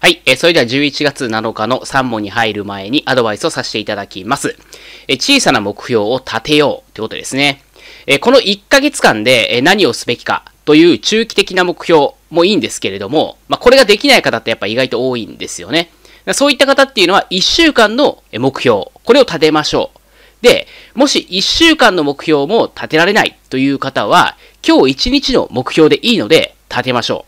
はい、えー、それでは11月7日の3問に入る前にアドバイスをさせていただきます。えー、小さな目標を立てようということですね。えー、この1ヶ月間で、え何をすべきかという中期的な目標もいいんですけれども、まあ、これができない方ってやっぱ意外と多いんですよね。そういった方っていうのは1週間の目標、これを立てましょう。で、もし1週間の目標も立てられないという方は、今日1日の目標でいいので立てましょう。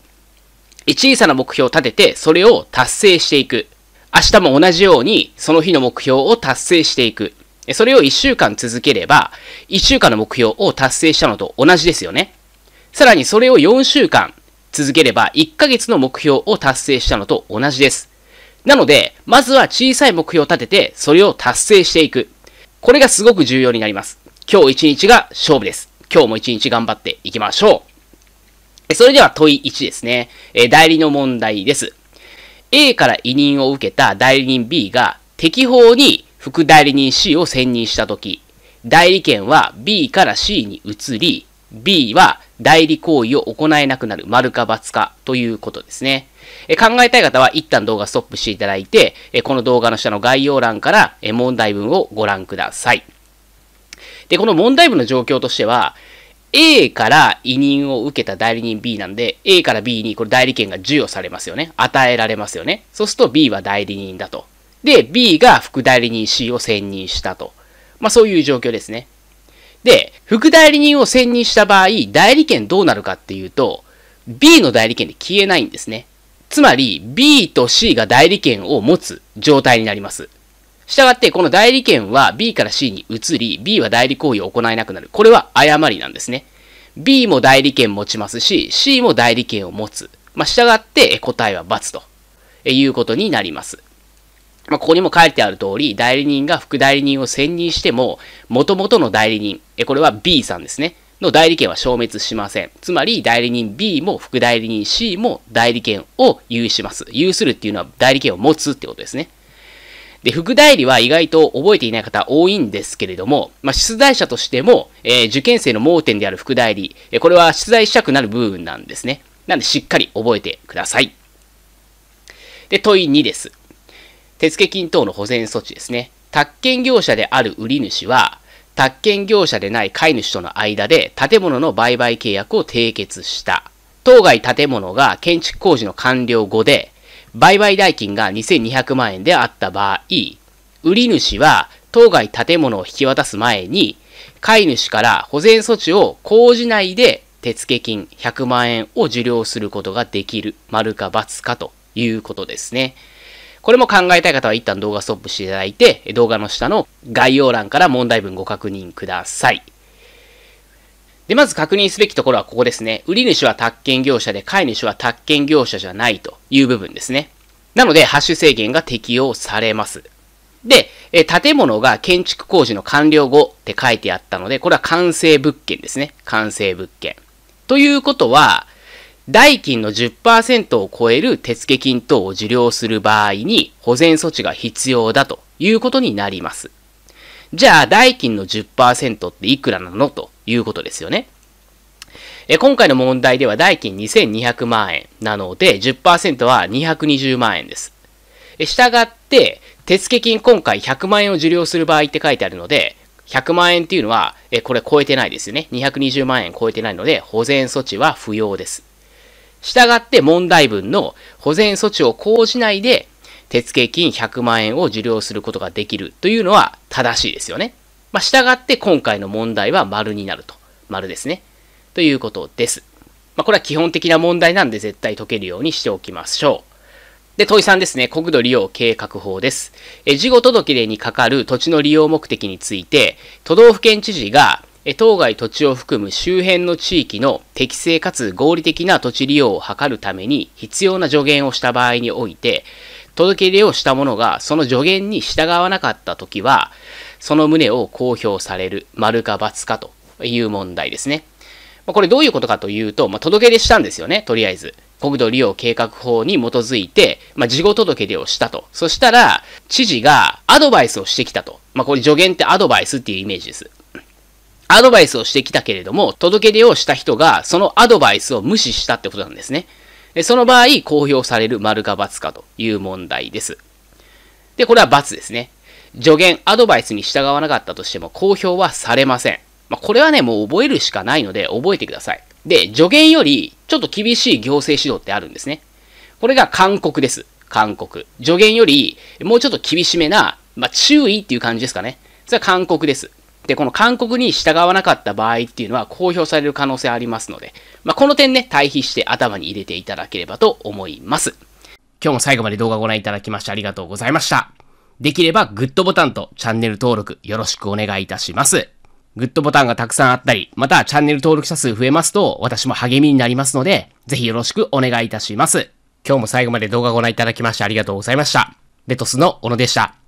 小さな目標を立てて、それを達成していく。明日も同じように、その日の目標を達成していく。それを1週間続ければ、1週間の目標を達成したのと同じですよね。さらにそれを4週間続ければ、1ヶ月の目標を達成したのと同じです。なので、まずは小さい目標を立てて、それを達成していく。これがすごく重要になります。今日一日が勝負です。今日も一日頑張っていきましょう。それでは問い1ですね。え代理の問題です。A から委任を受けた代理人 B が適法に副代理人 C を選任したとき、代理権は B から C に移り、B は代理行為を行えなくなる、丸か×かということですね。え考えたい方は一旦動画ストップしていただいて、えこの動画の下の概要欄からえ問題文をご覧ください。で、この問題文の状況としては、A から委任を受けた代理人 B なんで、A から B にこれ代理権が授与されますよね。与えられますよね。そうすると B は代理人だと。で、B が副代理人 C を選任したと。まあそういう状況ですね。で、副代理人を選任した場合、代理権どうなるかっていうと、B の代理権で消えないんですね。つまり、B と C が代理権を持つ状態になります。したがって、この代理権は B から C に移り、B は代理行為を行えなくなる。これは誤りなんですね。B も代理権持ちますし、C も代理権を持つ。まあ、従って、答えは×ということになります。まあ、ここにも書いてある通り、代理人が副代理人を選任しても、元々の代理人、えこれは B さんですね、の代理権は消滅しません。つまり、代理人 B も副代理人 C も代理権を有します。有するっていうのは代理権を持つってことですね。で、副代理は意外と覚えていない方多いんですけれども、まあ、出題者としても、えー、受験生の盲点である副代理、えこれは出題したくなる部分なんですね。なんで、しっかり覚えてください。で、問い2です。手付金等の保全措置ですね。宅建業者である売り主は、宅建業者でない飼い主との間で建物の売買契約を締結した。当該建物が建築工事の完了後で、売買代金が2200万円であった場合、売り主は当該建物を引き渡す前に、買い主から保全措置を講じないで手付金100万円を受領することができる、丸か×かということですね。これも考えたい方は一旦動画ストップしていただいて、動画の下の概要欄から問題文ご確認ください。で、まず確認すべきところはここですね。売り主は宅建業者で、買い主は宅建業者じゃないという部分ですね。なので、ハッシュ制限が適用されます。で、え建物が建築工事の完了後って書いてあったので、これは完成物件ですね。完成物件。ということは、代金の10%を超える手付金等を受領する場合に保全措置が必要だということになります。じゃあ、代金の10%っていくらなのということですよね。え今回の問題では代金2200万円なので10%は220万円です。したがって、手付金今回100万円を受領する場合って書いてあるので、100万円っていうのは、えこれ超えてないですよね。220万円超えてないので、保全措置は不要です。したがって問題文の保全措置を講じないで、手付金100万円を受領することができるというのは正しいですよね。まあ、従って今回の問題は丸になると。丸ですね。ということです。まあ、これは基本的な問題なんで絶対解けるようにしておきましょう。で、問い3ですね。国土利用計画法です。え、事後届出にかかる土地の利用目的について、都道府県知事が、え、当該土地を含む周辺の地域の適正かつ合理的な土地利用を図るために必要な助言をした場合において、届け入れをした者がその助言に従わなかった時は、その旨を公表される、丸か×かという問題ですね。これどういうことかというと、まあ、届け出したんですよね、とりあえず。国土利用計画法に基づいて、まあ、事後届出をしたと。そしたら、知事がアドバイスをしてきたと。まあ、これ助言ってアドバイスっていうイメージです。アドバイスをしてきたけれども、届け出をした人が、そのアドバイスを無視したってことなんですね。その場合、公表される丸か×かという問題です。で、これは×ですね。助言、アドバイスに従わなかったとしても公表はされません。まあ、これはね、もう覚えるしかないので覚えてください。で、助言よりちょっと厳しい行政指導ってあるんですね。これが勧告です。勧告。助言よりもうちょっと厳しめな、まあ、注意っていう感じですかね。それは勧告です。、この勧告に従わなかった場合っていうのは公表される可能性ありますので、まあ、この点ね、対比して頭に入れていただければと思います。今日も最後まで動画をご覧いただきましてありがとうございました。できればグッドボタンとチャンネル登録よろしくお願いいたします。グッドボタンがたくさんあったり、またチャンネル登録者数増えますと私も励みになりますので、ぜひよろしくお願いいたします。今日も最後まで動画をご覧いただきましてありがとうございました。レトスの小野でした。